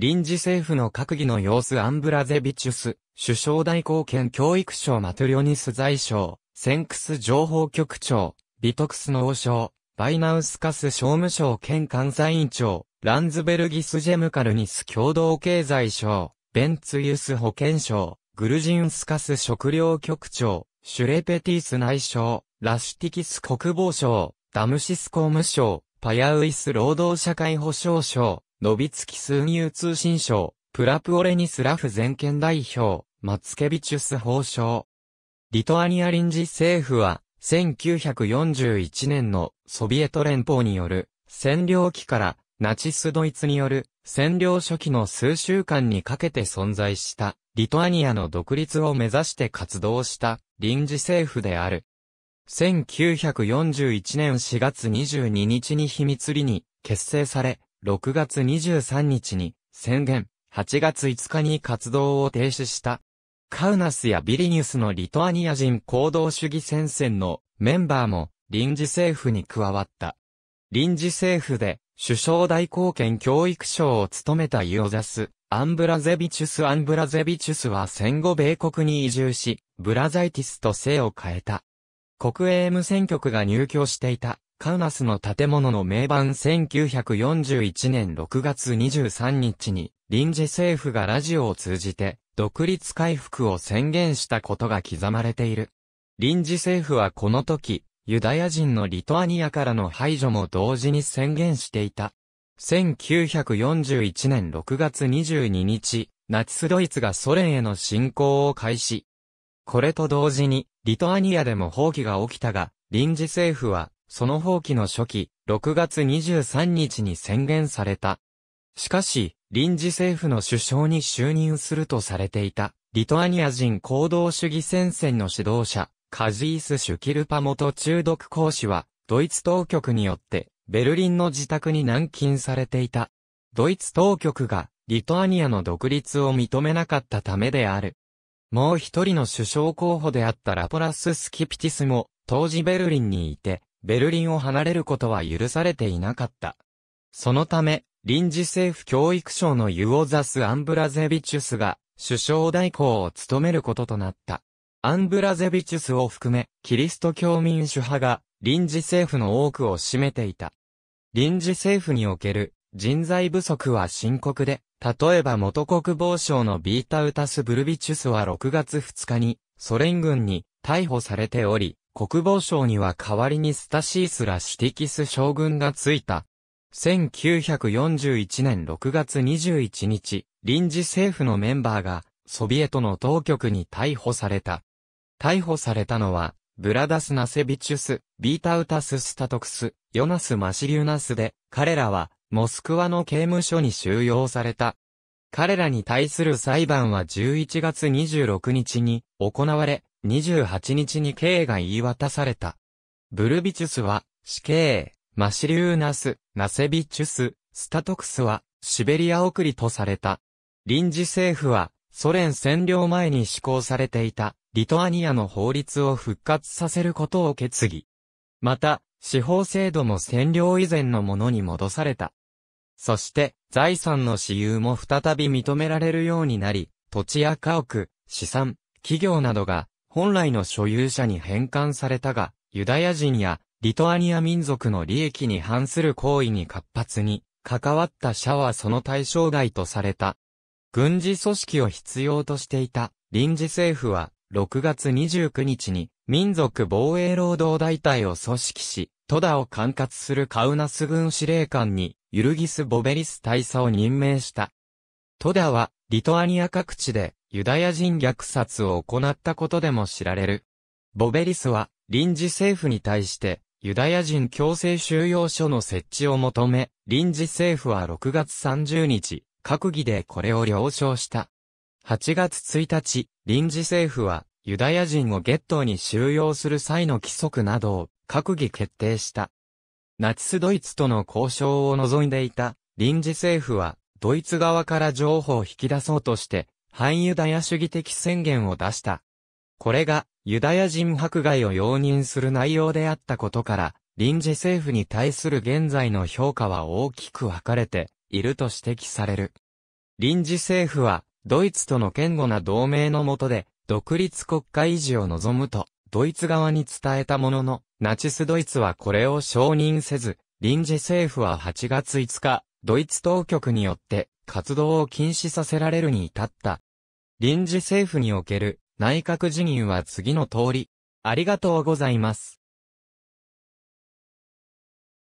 臨時政府の閣議の様子アンブラゼビチュス、首相代行兼教育省マトリオニス財省、センクス情報局長、ビトクスの王将、バイナウスカス商務省兼監査委員長、ランズベルギスジェムカルニス共同経済省、ベンツユス保健省、グルジンスカス食料局長、シュレペティス内省、ラシュティキス国防省、ダムシス公務省、パヤウイス労働社会保障省、ノビツキ数入通信省、プラプオレニスラフ全権代表、マツケビチュス法相。リトアニア臨時政府は、1941年のソビエト連邦による占領期からナチスドイツによる占領初期の数週間にかけて存在したリトアニアの独立を目指して活動した臨時政府である。1941年4月22日に秘密裏に結成され、6月23日に宣言、8月5日に活動を停止した。カウナスやビリニュスのリトアニア人行動主義戦線のメンバーも臨時政府に加わった。臨時政府で首相代行権教育省を務めたユオザス、アンブラゼビチュス・アンブラゼビチュスは戦後米国に移住し、ブラザイティスと姓を変えた。国営無線局が入居していたカウナスの建物の名盤1941年6月23日に、臨時政府がラジオを通じて、独立回復を宣言したことが刻まれている。臨時政府はこの時、ユダヤ人のリトアニアからの排除も同時に宣言していた。1941年6月22日、ナチスドイツがソ連への侵攻を開始。これと同時に、リトアニアでも放棄が起きたが、臨時政府は、その放棄の初期、6月23日に宣言された。しかし、臨時政府の首相に就任するとされていた、リトアニア人行動主義戦線の指導者、カジース・シュキルパ元中毒講師は、ドイツ当局によって、ベルリンの自宅に軟禁されていた。ドイツ当局が、リトアニアの独立を認めなかったためである。もう一人の首相候補であったラポラス・スキピティスも、当時ベルリンにいて、ベルリンを離れることは許されていなかった。そのため、臨時政府教育省のユオザス・アンブラゼビチュスが首相代行を務めることとなった。アンブラゼビチュスを含め、キリスト教民主派が臨時政府の多くを占めていた。臨時政府における人材不足は深刻で、例えば元国防省のビータウタス・ブルビチュスは6月2日にソ連軍に逮捕されており、国防省には代わりにスタシースラ・シティキス将軍がついた。1941年6月21日、臨時政府のメンバーが、ソビエトの当局に逮捕された。逮捕されたのは、ブラダス・ナセビチュス、ビータウタス・スタトクス、ヨナス・マシリュナスで、彼らは、モスクワの刑務所に収容された。彼らに対する裁判は11月26日に行われ、28日に刑が言い渡された。ブルビチュスは死刑、マシリューナス、ナセビチュス、スタトクスはシベリア送りとされた。臨時政府はソ連占領前に施行されていたリトアニアの法律を復活させることを決議。また、司法制度も占領以前のものに戻された。そして、財産の私有も再び認められるようになり、土地や家屋、資産、企業などが本来の所有者に返還されたが、ユダヤ人やリトアニア民族の利益に反する行為に活発に関わった社はその対象外とされた。軍事組織を必要としていた臨時政府は6月29日に民族防衛労働大隊を組織し、トダを管轄するカウナス軍司令官にユルギス・ボベリス大佐を任命した。トダはリトアニア各地でユダヤ人虐殺を行ったことでも知られる。ボベリスは、臨時政府に対して、ユダヤ人強制収容所の設置を求め、臨時政府は6月30日、閣議でこれを了承した。8月1日、臨時政府は、ユダヤ人をゲットに収容する際の規則などを、閣議決定した。ナチスドイツとの交渉を望んでいた、臨時政府は、ドイツ側から譲歩を引き出そうとして、反ユダヤ主義的宣言を出した。これが、ユダヤ人迫害を容認する内容であったことから、臨時政府に対する現在の評価は大きく分かれていると指摘される。臨時政府は、ドイツとの堅固な同盟の下で、独立国家維持を望むと、ドイツ側に伝えたものの、ナチスドイツはこれを承認せず、臨時政府は8月5日、ドイツ当局によって活動を禁止させられるに至った。臨時政府における内閣辞任は次の通り。ありがとうございます。